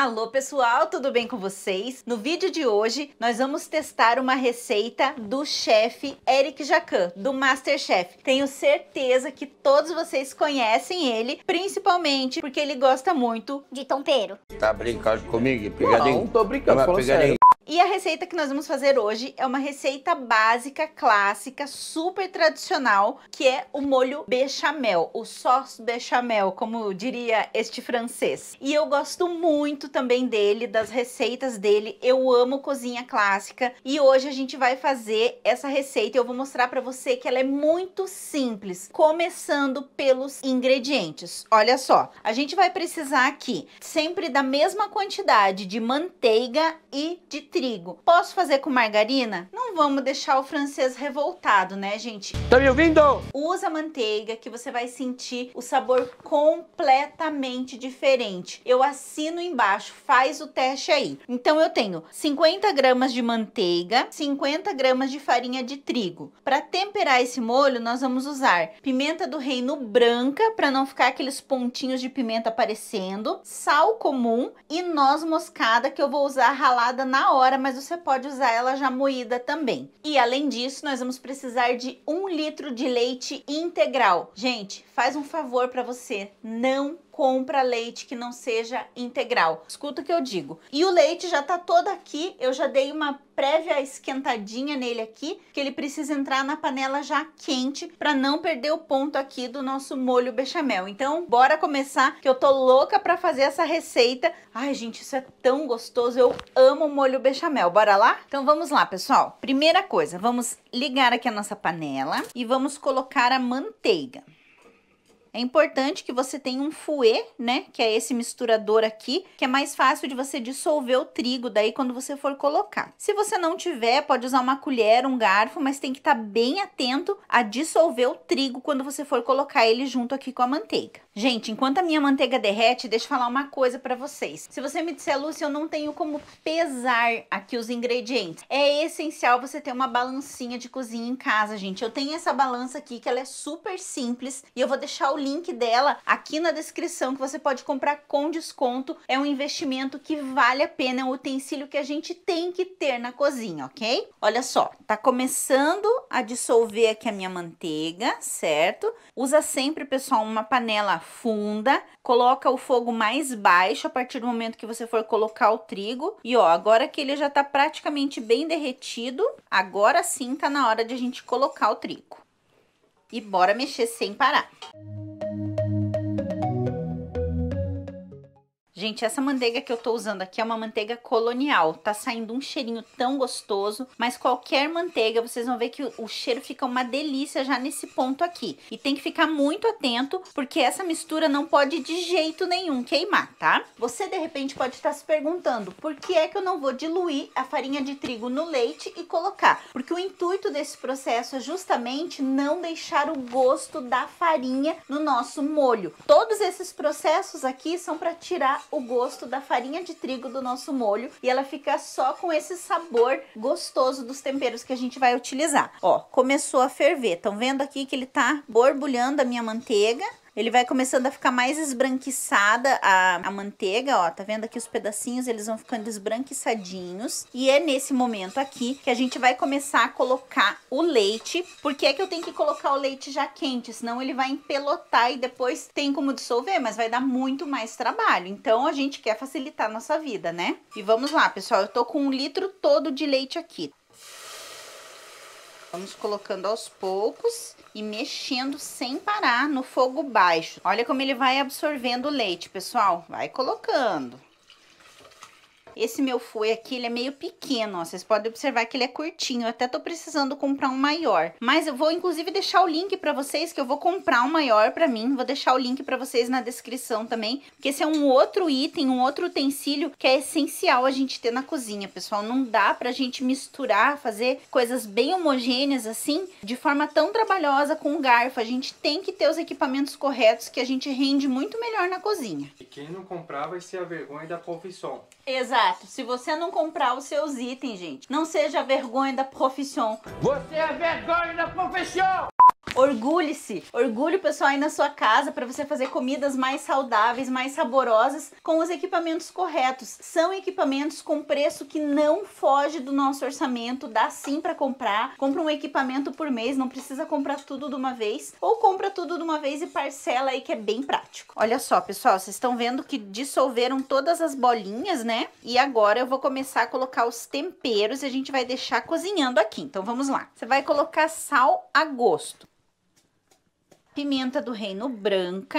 Alô pessoal, tudo bem com vocês? No vídeo de hoje nós vamos testar uma receita do chefe Eric Jacan, do Masterchef. Tenho certeza que todos vocês conhecem ele, principalmente porque ele gosta muito de tompeiro. Tá brincando comigo? Pegadinho? Não, não tô brincando, é falando e a receita que nós vamos fazer hoje é uma receita básica, clássica, super tradicional, que é o molho bechamel, o sauce bechamel, como diria este francês. E eu gosto muito também dele, das receitas dele. Eu amo cozinha clássica e hoje a gente vai fazer essa receita. e Eu vou mostrar para você que ela é muito simples, começando pelos ingredientes. Olha só, a gente vai precisar aqui sempre da mesma quantidade de manteiga e de trigo. Posso fazer com margarina? Não vamos deixar o francês revoltado, né, gente? Tá me ouvindo? Usa manteiga que você vai sentir o sabor completamente diferente. Eu assino embaixo, faz o teste aí. Então eu tenho 50 gramas de manteiga, 50 gramas de farinha de trigo. Para temperar esse molho, nós vamos usar pimenta do reino branca, para não ficar aqueles pontinhos de pimenta aparecendo, sal comum e noz moscada, que eu vou usar ralada na hora, mas você pode usar ela já moída também também. E além disso, nós vamos precisar de um litro de leite integral. Gente, faz um favor para você, não compra leite que não seja integral. Escuta o que eu digo. E o leite já tá todo aqui, eu já dei uma prévia esquentadinha nele aqui, que ele precisa entrar na panela já quente para não perder o ponto aqui do nosso molho bechamel. Então, bora começar, que eu tô louca para fazer essa receita. Ai, gente, isso é tão gostoso. Eu amo molho bechamel. Bora lá? Então, vamos lá, pessoal. Primeira coisa, vamos ligar aqui a nossa panela e vamos colocar a manteiga. É importante que você tenha um fouet, né, que é esse misturador aqui, que é mais fácil de você dissolver o trigo daí quando você for colocar. Se você não tiver, pode usar uma colher, um garfo, mas tem que estar tá bem atento a dissolver o trigo quando você for colocar ele junto aqui com a manteiga. Gente, enquanto a minha manteiga derrete, deixa eu falar uma coisa para vocês. Se você me disser, Lúcia, eu não tenho como pesar aqui os ingredientes. É essencial você ter uma balancinha de cozinha em casa, gente. Eu tenho essa balança aqui que ela é super simples e eu vou deixar o link link dela aqui na descrição que você pode comprar com desconto. É um investimento que vale a pena, é um utensílio que a gente tem que ter na cozinha, ok? Olha só, tá começando a dissolver aqui a minha manteiga, certo? Usa sempre, pessoal, uma panela funda, coloca o fogo mais baixo a partir do momento que você for colocar o trigo. E ó, agora que ele já tá praticamente bem derretido, agora sim tá na hora de a gente colocar o trigo e bora mexer sem parar. Gente, essa manteiga que eu tô usando aqui é uma manteiga colonial. Tá saindo um cheirinho tão gostoso, mas qualquer manteiga, vocês vão ver que o, o cheiro fica uma delícia já nesse ponto aqui. E tem que ficar muito atento, porque essa mistura não pode de jeito nenhum queimar, tá? Você, de repente, pode estar se perguntando, por que é que eu não vou diluir a farinha de trigo no leite e colocar? Porque o intuito desse processo é justamente não deixar o gosto da farinha no nosso molho. Todos esses processos aqui são para tirar o gosto da farinha de trigo do nosso molho e ela fica só com esse sabor gostoso dos temperos que a gente vai utilizar. Ó, começou a ferver. Estão vendo aqui que ele tá borbulhando a minha manteiga. Ele vai começando a ficar mais esbranquiçada a, a manteiga, ó. Tá vendo aqui os pedacinhos? Eles vão ficando esbranquiçadinhos. E é nesse momento aqui que a gente vai começar a colocar o leite. Por é que eu tenho que colocar o leite já quente? Senão ele vai empelotar e depois tem como dissolver, mas vai dar muito mais trabalho. Então a gente quer facilitar a nossa vida, né? E vamos lá, pessoal. Eu tô com um litro todo de leite aqui. Vamos colocando aos poucos e mexendo sem parar no fogo baixo. Olha como ele vai absorvendo o leite, pessoal. Vai colocando. Esse meu fui aqui, ele é meio pequeno, ó. Vocês podem observar que ele é curtinho. Eu até tô precisando comprar um maior. Mas eu vou, inclusive, deixar o link pra vocês, que eu vou comprar um maior pra mim. Vou deixar o link pra vocês na descrição também. Porque esse é um outro item, um outro utensílio que é essencial a gente ter na cozinha, pessoal. Não dá pra gente misturar, fazer coisas bem homogêneas assim, de forma tão trabalhosa com garfo. A gente tem que ter os equipamentos corretos que a gente rende muito melhor na cozinha. E quem não comprar vai ser a vergonha da confissão. Exato. Se você não comprar os seus itens, gente, não seja vergonha da profissão. Você é vergonha da profissão! Orgulhe-se! Orgulhe o pessoal aí na sua casa para você fazer comidas mais saudáveis, mais saborosas, com os equipamentos corretos. São equipamentos com preço que não foge do nosso orçamento, dá sim para comprar. Compra um equipamento por mês, não precisa comprar tudo de uma vez, ou compra tudo de uma vez e parcela aí que é bem prático. Olha só, pessoal, vocês estão vendo que dissolveram todas as bolinhas, né? E agora eu vou começar a colocar os temperos e a gente vai deixar cozinhando aqui. Então vamos lá. Você vai colocar sal a gosto pimenta do reino branca,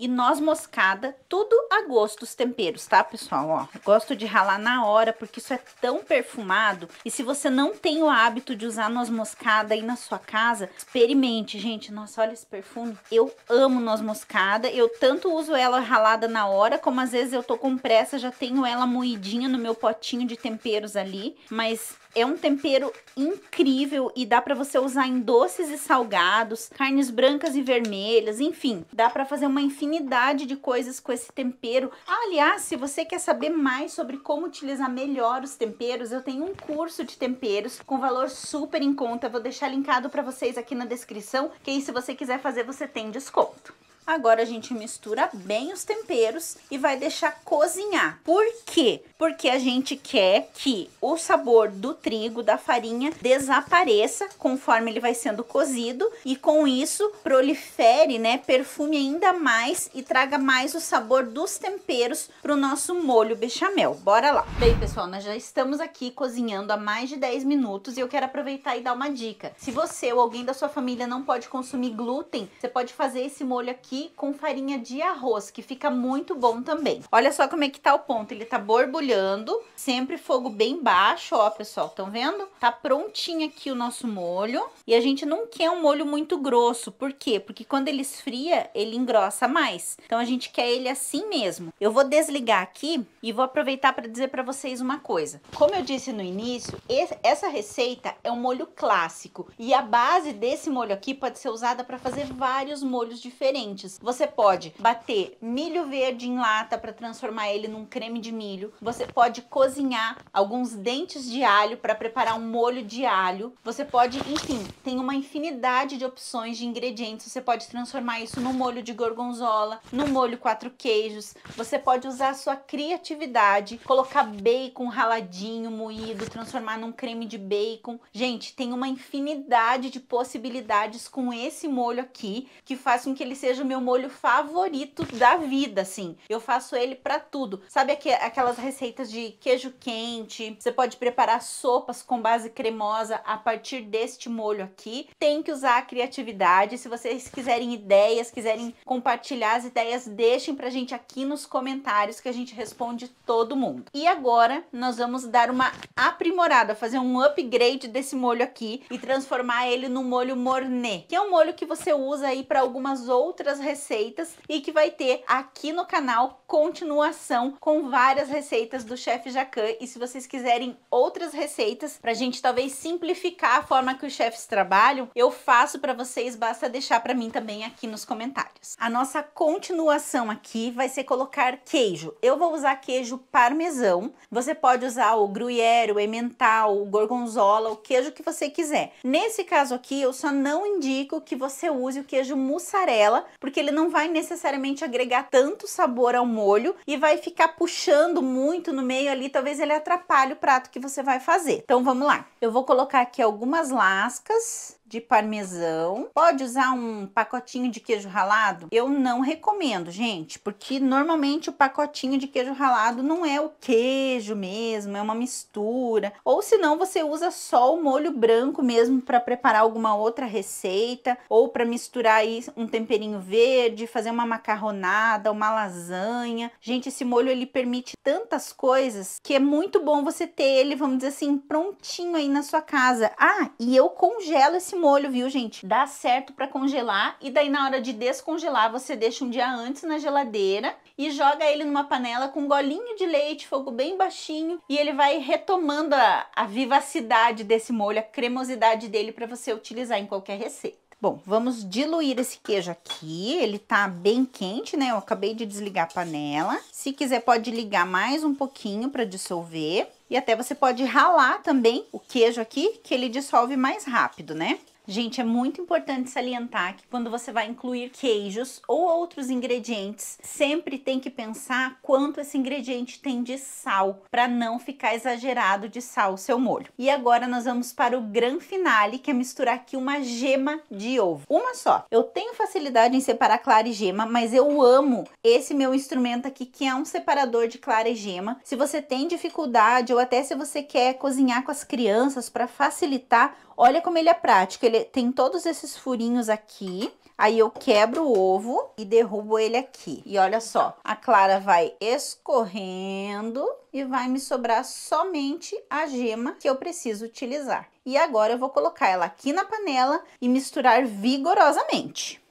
e noz moscada, tudo a gosto os temperos, tá, pessoal? Ó, gosto de ralar na hora, porque isso é tão perfumado. E se você não tem o hábito de usar noz moscada aí na sua casa, experimente, gente. Nossa, olha esse perfume. Eu amo noz moscada. Eu tanto uso ela ralada na hora, como às vezes eu tô com pressa, já tenho ela moidinha no meu potinho de temperos ali. Mas é um tempero incrível e dá para você usar em doces e salgados, carnes brancas e vermelhas, enfim, dá para fazer uma infinidade infinidade de coisas com esse tempero. Ah, aliás, se você quer saber mais sobre como utilizar melhor os temperos, eu tenho um curso de temperos com valor super em conta. Vou deixar linkado para vocês aqui na descrição, que aí se você quiser fazer, você tem desconto. Agora a gente mistura bem os temperos e vai deixar cozinhar. Por quê? Porque a gente quer que o sabor do trigo, da farinha, desapareça conforme ele vai sendo cozido e com isso prolifere, né, perfume ainda mais e traga mais o sabor dos temperos pro nosso molho bechamel. Bora lá! Bem, pessoal, nós já estamos aqui cozinhando há mais de 10 minutos e eu quero aproveitar e dar uma dica. Se você ou alguém da sua família não pode consumir glúten, você pode fazer esse molho aqui aqui com farinha de arroz, que fica muito bom também. Olha só como é que tá o ponto, ele tá borbulhando, sempre fogo bem baixo, ó pessoal, estão vendo? Tá prontinho aqui o nosso molho, e a gente não quer um molho muito grosso, por quê? Porque quando ele esfria, ele engrossa mais, então a gente quer ele assim mesmo. Eu vou desligar aqui e vou aproveitar para dizer para vocês uma coisa. Como eu disse no início, essa receita é um molho clássico, e a base desse molho aqui pode ser usada para fazer vários molhos diferentes, ingredientes. Você pode bater milho verde em lata para transformar ele num creme de milho. Você pode cozinhar alguns dentes de alho para preparar um molho de alho. Você pode, enfim, tem uma infinidade de opções de ingredientes. Você pode transformar isso no molho de gorgonzola, no molho quatro queijos. Você pode usar a sua criatividade, colocar bacon raladinho, moído, transformar num creme de bacon. Gente, tem uma infinidade de possibilidades com esse molho aqui que faz com que ele seja o meu meu molho favorito da vida, assim. Eu faço ele para tudo. Sabe aqu aquelas receitas de queijo quente? Você pode preparar sopas com base cremosa a partir deste molho aqui. Tem que usar a criatividade. Se vocês quiserem ideias, quiserem compartilhar as ideias, deixem pra gente aqui nos comentários que a gente responde todo mundo. E agora nós vamos dar uma aprimorada, fazer um upgrade desse molho aqui e transformar ele num molho mornê, que é um molho que você usa aí para algumas outras receitas e que vai ter aqui no canal continuação com várias receitas do chefe Jacan. E se vocês quiserem outras receitas para a gente talvez simplificar a forma que os chefes trabalham, eu faço para vocês, basta deixar para mim também aqui nos comentários. A nossa continuação aqui vai ser colocar queijo. Eu vou usar queijo parmesão. Você pode usar o gruyère, o emmental, o gorgonzola, o queijo que você quiser. Nesse caso aqui, eu só não indico que você use o queijo mussarela, porque porque ele não vai necessariamente agregar tanto sabor ao molho e vai ficar puxando muito no meio ali, talvez ele atrapalhe o prato que você vai fazer. Então vamos lá. Eu vou colocar aqui algumas lascas de parmesão. Pode usar um pacotinho de queijo ralado? Eu não recomendo, gente, porque normalmente o pacotinho de queijo ralado não é o queijo mesmo, é uma mistura. Ou senão você usa só o molho branco mesmo para preparar alguma outra receita ou para misturar aí um temperinho verde, fazer uma macarronada, uma lasanha. Gente, esse molho ele permite tantas coisas que é muito bom você ter ele, vamos dizer assim, prontinho aí na sua casa. Ah, e eu congelo esse molho, viu, gente? Dá certo para congelar e daí na hora de descongelar você deixa um dia antes na geladeira e joga ele numa panela com um golinho de leite, fogo bem baixinho e ele vai retomando a, a vivacidade desse molho, a cremosidade dele para você utilizar em qualquer receita. Bom, vamos diluir esse queijo aqui, ele tá bem quente, né? Eu acabei de desligar a panela. Se quiser pode ligar mais um pouquinho para dissolver. E até você pode ralar também o queijo aqui, que ele dissolve mais rápido, né? Gente, é muito importante salientar que quando você vai incluir queijos ou outros ingredientes, sempre tem que pensar quanto esse ingrediente tem de sal, para não ficar exagerado de sal o seu molho. E agora nós vamos para o gran finale, que é misturar aqui uma gema de ovo. Uma só. Eu tenho facilidade em separar clara e gema, mas eu amo esse meu instrumento aqui, que é um separador de clara e gema. Se você tem dificuldade ou até se você quer cozinhar com as crianças para facilitar, Olha como ele é prático, ele tem todos esses furinhos aqui, aí eu quebro o ovo e derrubo ele aqui. E olha só, a clara vai escorrendo e vai me sobrar somente a gema que eu preciso utilizar. E agora eu vou colocar ela aqui na panela e misturar vigorosamente.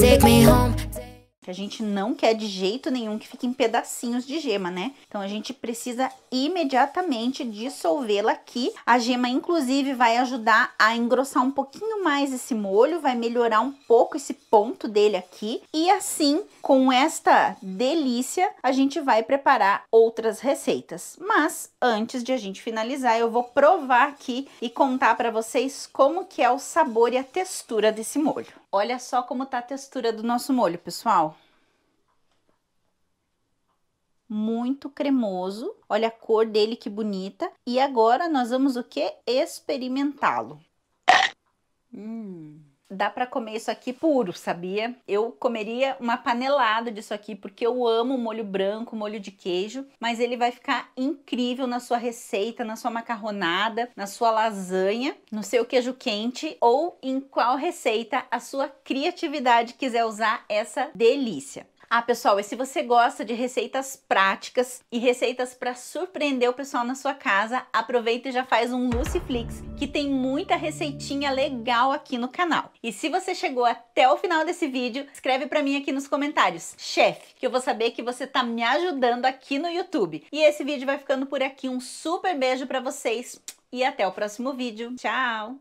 Take me home que a gente não quer de jeito nenhum que fique em pedacinhos de gema, né? Então a gente precisa imediatamente dissolvê-la aqui. A gema, inclusive, vai ajudar a engrossar um pouquinho mais esse molho, vai melhorar um pouco esse ponto dele aqui. E assim, com esta delícia, a gente vai preparar outras receitas. Mas antes de a gente finalizar, eu vou provar aqui e contar para vocês como que é o sabor e a textura desse molho. Olha só como tá a textura do nosso molho, pessoal muito cremoso. Olha a cor dele que bonita. E agora nós vamos o que? Experimentá-lo. Hum dá para comer isso aqui puro, sabia? Eu comeria uma panelada disso aqui porque eu amo molho branco, molho de queijo, mas ele vai ficar incrível na sua receita, na sua macarronada, na sua lasanha, no seu queijo quente ou em qual receita a sua criatividade quiser usar essa delícia. Ah, pessoal, e se você gosta de receitas práticas e receitas para surpreender o pessoal na sua casa, aproveita e já faz um Luciflix, que tem muita receitinha legal aqui no canal. E se você chegou até o final desse vídeo, escreve para mim aqui nos comentários, chefe, que eu vou saber que você tá me ajudando aqui no YouTube. E esse vídeo vai ficando por aqui. Um super beijo para vocês e até o próximo vídeo. Tchau!